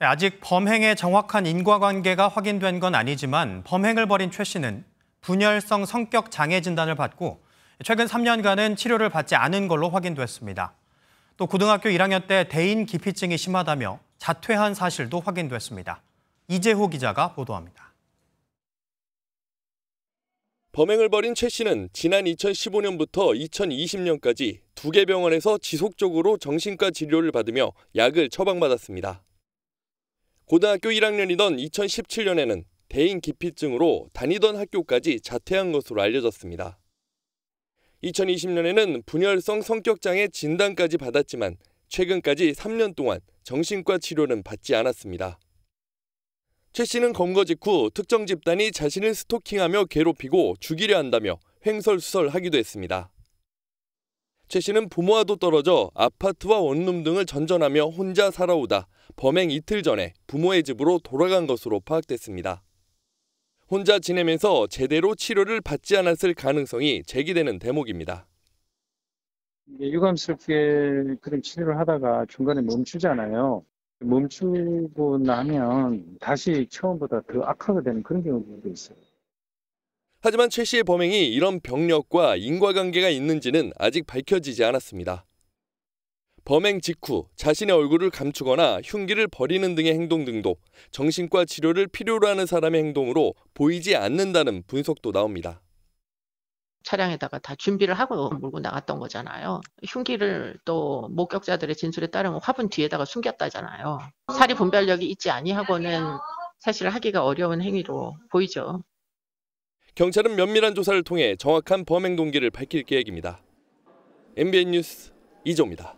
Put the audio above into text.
네, 아직 범행의 정확한 인과관계가 확인된 건 아니지만 범행을 벌인 최 씨는 분열성 성격 장애 진단을 받고 최근 3년간은 치료를 받지 않은 걸로 확인됐습니다. 또 고등학교 1학년 때 대인 기피증이 심하다며 자퇴한 사실도 확인됐습니다. 이재호 기자가 보도합니다. 범행을 벌인 최 씨는 지난 2015년부터 2020년까지 두 개 병원에서 지속적으로 정신과 진료를 받으며 약을 처방받았습니다. 고등학교 1학년이던 2017년에는 대인 기피증으로 다니던 학교까지 자퇴한 것으로 알려졌습니다. 2020년에는 분열성 성격장애 진단까지 받았지만 최근까지 3년 동안 정신과 치료는 받지 않았습니다. 최 씨는 검거 직후 특정 집단이 자신을 스토킹하며 괴롭히고 죽이려 한다며 횡설수설하기도 했습니다. 최 씨는 부모와도 떨어져 아파트와 원룸 등을 전전하며 혼자 살아오다 범행 이틀 전에 부모의 집으로 돌아간 것으로 파악됐습니다. 혼자 지내면서 제대로 치료를 받지 않았을 가능성이 제기되는 대목입니다. 유감스럽게 그런 치료를 하다가 중간에 멈추잖아요. 멈추고 나면 다시 처음보다 더 악화가 되는 그런 경우도 있어요. 하지만 최 씨의 범행이 이런 병력과 인과관계가 있는지는 아직 밝혀지지 않았습니다. 범행 직후 자신의 얼굴을 감추거나 흉기를 버리는 등의 행동 등도 정신과 치료를 필요로 하는 사람의 행동으로 보이지 않는다는 분석도 나옵니다. 차량에다가 다 준비를 하고 몰고 나갔던 거잖아요. 흉기를 또 목격자들의 진술에 따르면 화분 뒤에다가 숨겼다잖아요. 살이 분별력이 있지 아니하고는 사실 하기가 어려운 행위로 보이죠. 경찰은 면밀한 조사를 통해 정확한 범행 동기를 밝힐 계획입니다. MBN 뉴스 이조입니다.